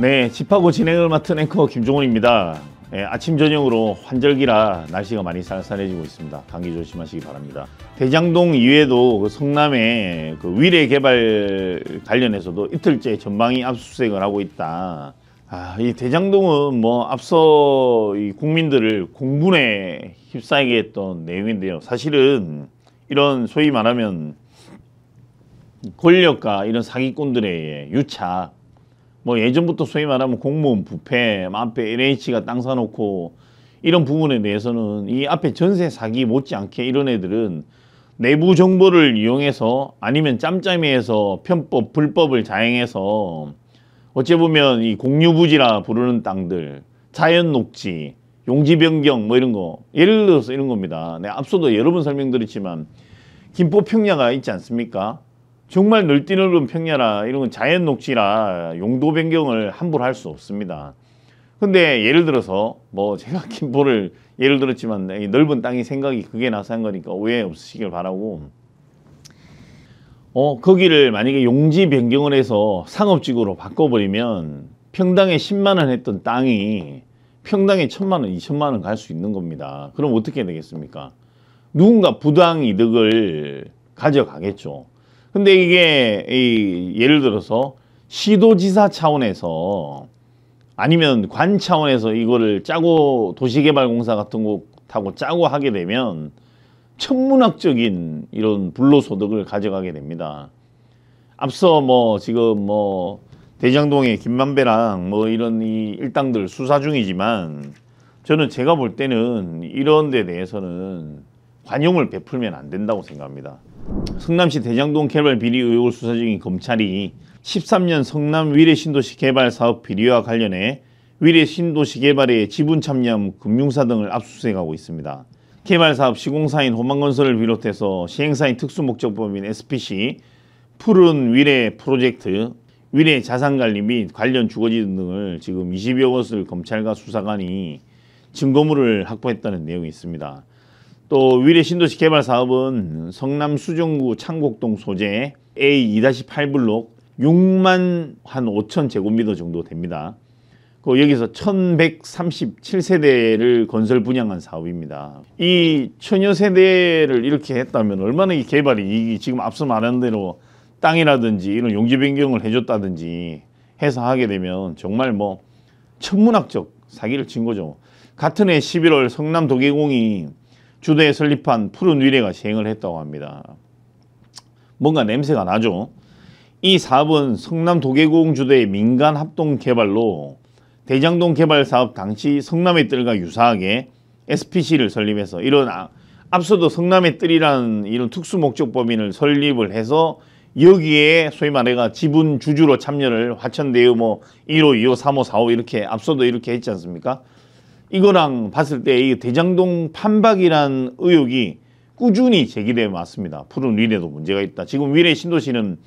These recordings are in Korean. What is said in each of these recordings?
네, 집하고 진행을 맡은 앵커 김종훈입니다. 네, 아침 저녁으로 환절기라 날씨가 많이 쌀쌀해지고 있습니다. 감기 조심하시기 바랍니다. 대장동 이외에도 그 성남의 그 위례 개발 관련해서도 이틀째 전방위 압수수색을 하고 있다. 아, 이 대장동은 뭐 앞서 이 국민들을 공분에 휩싸이게 했던 내용인데요. 사실은 이런 소위 말하면 권력과 이런 사기꾼들의 유착 뭐 예전부터 소위 말하면 공무원 부패, 앞에 LH가 땅 사놓고 이런 부분에 대해서는 이 앞에 전세 사기 못지않게 이런 애들은 내부 정보를 이용해서 아니면 짬짬이해서 편법, 불법을 자행해서 어찌 보면 이 공유부지라 부르는 땅들, 자연 녹지, 용지 변경 뭐 이런 거 예를 들어서 이런 겁니다. 네, 앞서도 여러 번 설명드렸지만 김포 평야가 있지 않습니까? 정말 널뛰넓은 평야라 이런 건 자연 녹지라 용도 변경을 함부로 할 수 없습니다. 근데 예를 들어서 뭐 제가 김포를 예를 들었지만 넓은 땅이 생각이 그게 나서 한 거니까 오해 없으시길 바라고 어 거기를 만약에 용지 변경을 해서 상업지구로 바꿔버리면 평당에 10만 원 했던 땅이 평당에 1천만 원, 2천만 원 갈 수 있는 겁니다. 그럼 어떻게 되겠습니까? 누군가 부당 이득을 가져가겠죠. 근데 이게 이 예를 들어서 시도지사 차원에서 아니면 관 차원에서 이거를 짜고 도시개발공사 같은 곳하고 짜고 하게 되면 천문학적인 이런 불로소득을 가져가게 됩니다. 앞서 뭐 지금 뭐 대장동의 김만배랑 뭐 이런 이 일당들 수사 중이지만 저는 제가 볼 때는 이런 데 대해서는 관용을 베풀면 안 된다고 생각합니다. 성남시 대장동 개발 비리 의혹을 수사 중인 검찰이 13년 성남 위례 신도시 개발 사업 비리와 관련해 위례 신도시 개발에 지분 참여함 금융사 등을 압수수색하고 있습니다. 개발 사업 시공사인 호망건설을 비롯해서 시행사인 특수목적법인 SPC, 푸른 위례 프로젝트, 위례 자산관리 및 관련 주거지 등을 지금 20여 곳을 검찰과 수사관이 증거물을 확보했다는 내용이 있습니다. 또 위례 신도시 개발 사업은 성남 수정구 창곡동 소재 A2-8블록 6만 한 5천 제곱미터 정도 됩니다. 그 여기서 1137세대를 건설 분양한 사업입니다. 이 천여 세대를 이렇게 했다면 얼마나 이 개발이 이 지금 앞서 말한 대로 땅이라든지 이런 용지 변경을 해줬다든지 해서 하게 되면 정말 뭐 천문학적 사기를 친 거죠. 같은 해 11월 성남 도계공이 주도에 설립한 푸른 위례가 시행을 했다고 합니다. 뭔가 냄새가 나죠. 이 사업은 성남 도계공 주도의 민간 합동 개발로 대장동 개발 사업 당시 성남의 뜰과 유사하게 SPC를 설립해서 이런 아, 앞서도 성남의 뜰이라는 이런 특수 목적 법인을 설립을 해서 여기에 소위 말해가 지분 주주로 참여를 화천대유 뭐 1호, 2호, 3호, 4호 이렇게 앞서도 이렇게 했지 않습니까? 이거랑 봤을 때 이 대장동 판박이란 의혹이 꾸준히 제기돼 왔습니다. 푸른 위례도 문제가 있다. 지금 위례 신도시는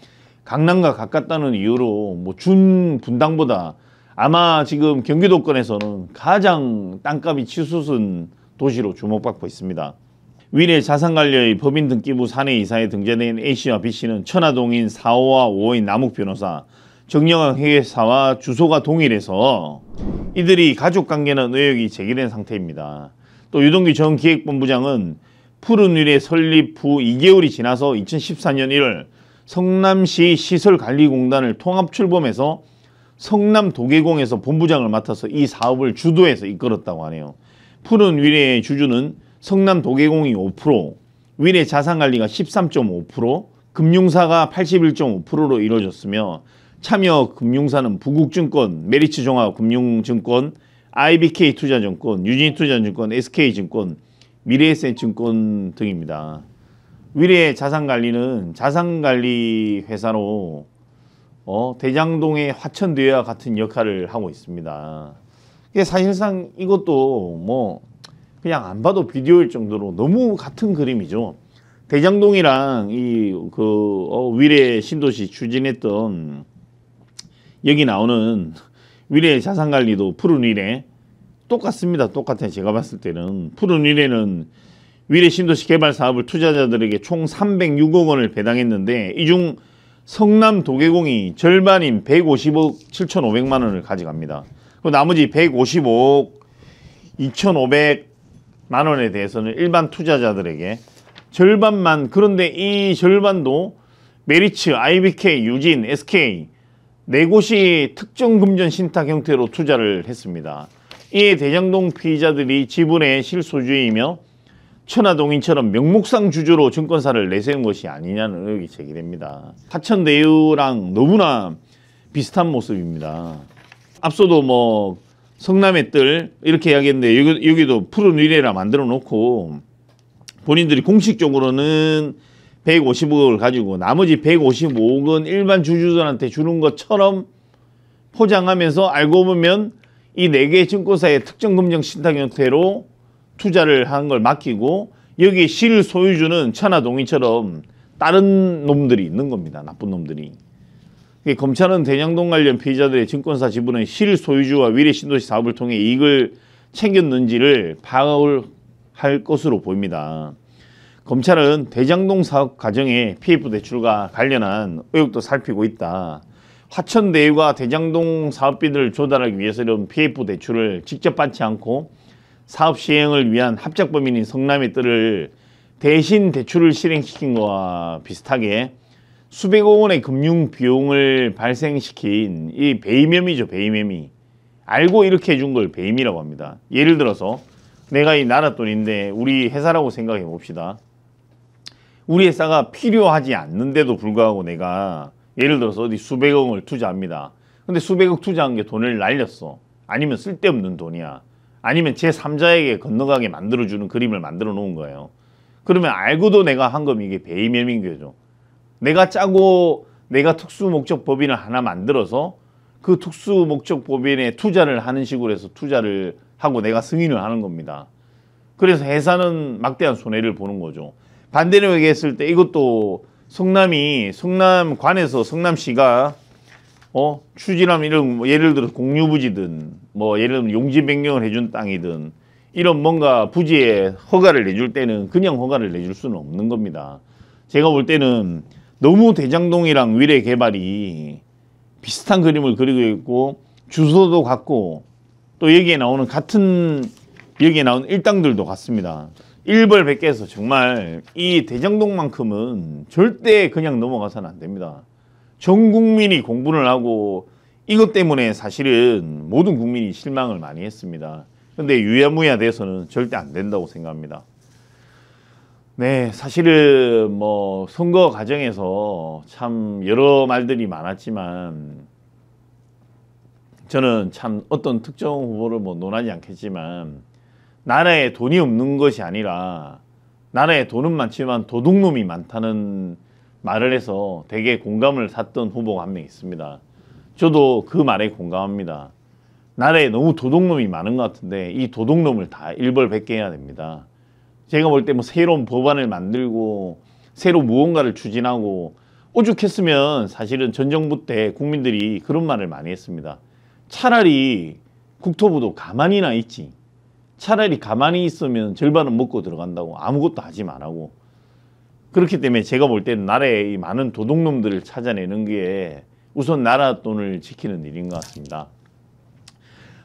강남과 가깝다는 이유로 뭐 준 분당보다 아마 지금 경기도권에서는 가장 땅값이 치솟은 도시로 주목받고 있습니다. 위례 자산관리의 법인 등기부 사내 이사에 등재된 A씨와 B씨는 천화동인 4호와 5호의 남욱 변호사, 정영학 회사와 주소가 동일해서 이들이 가족관계는 의혹이 제기된 상태입니다. 또 유동규 전 기획본부장은 푸른 위례 설립 후 2개월이 지나서 2014년 1월 성남시 시설관리공단을 통합출범해서 성남 도계공에서 본부장을 맡아서 이 사업을 주도해서 이끌었다고 하네요. 푸른 위례의 주주는 성남 도계공이 5%, 위례 자산관리가 13.5%, 금융사가 81.5%로 이루어졌으며 참여금융사는 부국증권, 메리츠종합금융증권, IBK투자증권, 유진투자증권, SK증권, 미래에셋증권 등입니다. 위례 자산관리는 자산관리 회사로 어, 대장동의 화천대유와 같은 역할을 하고 있습니다. 사실상 이것도 뭐 그냥 안 봐도 비디오일 정도로 너무 같은 그림이죠. 대장동이랑 이그 어, 위례 신도시 추진했던 여기 나오는 위례 의 자산관리도 푸른 위례 똑같습니다. 똑같아요. 제가 봤을 때는 푸른 위례는 위례 신도시 개발 사업을 투자자들에게 총 306억 원을 배당했는데 이 중 성남 도계공이 절반인 150억 7,500만 원을 가져갑니다. 그 나머지 155억 2,500만 원에 대해서는 일반 투자자들에게 절반만 그런데 이 절반도 메리츠, IBK, 유진, SK 네 곳이 특정 금전 신탁 형태로 투자를 했습니다. 이에 대장동 피의자들이 지분의 실소주이며 천하동인처럼 명목상 주주로 증권사를 내세운 것이 아니냐는 의혹이 제기됩니다. 하천대유랑 너무나 비슷한 모습입니다. 앞서도 뭐 성남의 뜰 이렇게 이야기했는데 여기, 여기도 푸른 위례라 만들어 놓고 본인들이 공식적으로는 150억을 가지고 나머지 155억은 일반 주주들한테 주는 것처럼 포장하면서 알고 보면 이 네 개의 증권사의 특정 금정 신탁 형태로 투자를 한 걸 맡기고 여기 실 소유주는 천하동인처럼 다른 놈들이 있는 겁니다. 나쁜 놈들이. 검찰은 대장동 관련 피의자들의 증권사 지분의 실 소유주와 위례신도시 사업을 통해 이익을 챙겼는지를 파악할 것으로 보입니다. 검찰은 대장동 사업 과정에 PF 대출과 관련한 의혹도 살피고 있다. 화천대유가 대장동 사업비를 조달하기 위해서 이런 PF 대출을 직접 받지 않고 사업 시행을 위한 합작범인인 성남의 뜰을 대신 대출을 실행시킨 것과 비슷하게 수백억 원의 금융 비용을 발생시킨 이베이혐미죠베이혐미 알고 이렇게 해준 걸베이미라고 합니다 예를 들어서 내가 이 나라 돈인데 우리 회사라고 생각해 봅시다 우리 회사가 필요하지 않는데도 불구하고 내가 예를 들어서 어디 수백억을 투자합니다. 근데 수백억 투자한 게 돈을 날렸어. 아니면 쓸데없는 돈이야. 아니면 제3자에게 건너가게 만들어주는 그림을 만들어 놓은 거예요. 그러면 알고도 내가 한 거면 이게 배임혐의죠. 내가 짜고 내가 특수목적법인을 하나 만들어서 그 특수목적법인에 투자를 하는 식으로 해서 투자를 하고 내가 승인을 하는 겁니다. 그래서 회사는 막대한 손해를 보는 거죠. 반대로 얘기했을 때 이것도 성남이 성남관에서 성남시가 어 추진하면 이런 뭐 예를 들어 공유부지든 뭐 예를 들면 용지 변경을 해준 땅이든 이런 뭔가 부지에 허가를 내줄 때는 그냥 허가를 내줄 수는 없는 겁니다. 제가 볼 때는 너무 대장동이랑 위례 개발이 비슷한 그림을 그리고 있고 주소도 같고 또 여기에 나오는 같은 여기에 나온 일당들도 같습니다. 일벌 백개에서 정말 이 대장동만큼은 절대 그냥 넘어가서는 안 됩니다. 전 국민이 공분을 하고 이것 때문에 사실은 모든 국민이 실망을 많이 했습니다. 근데 유야무야 돼서는 절대 안 된다고 생각합니다. 네, 사실은 뭐 선거 과정에서 참 여러 말들이 많았지만 저는 참 어떤 특정 후보를 뭐 논하지 않겠지만 나라에 돈이 없는 것이 아니라 나라에 돈은 많지만 도둑놈이 많다는 말을 해서 되게 공감을 샀던 후보가 한 명 있습니다. 저도 그 말에 공감합니다. 나라에 너무 도둑놈이 많은 것 같은데 이 도둑놈을 다 일벌백계해야 됩니다. 제가 볼 때 뭐 새로운 법안을 만들고 새로 무언가를 추진하고 오죽했으면 사실은 전 정부 때 국민들이 그런 말을 많이 했습니다. 차라리 국토부도 가만히나 있지. 차라리 가만히 있으면 절반은 먹고 들어간다고 아무것도 하지 말라고 그렇기 때문에 제가 볼 때는 나라의 많은 도둑놈들을 찾아내는 게 우선 나라 돈을 지키는 일인 것 같습니다.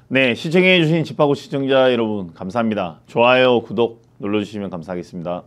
네, 시청해주신 집하고 시청자 여러분 감사합니다. 좋아요, 구독 눌러주시면 감사하겠습니다.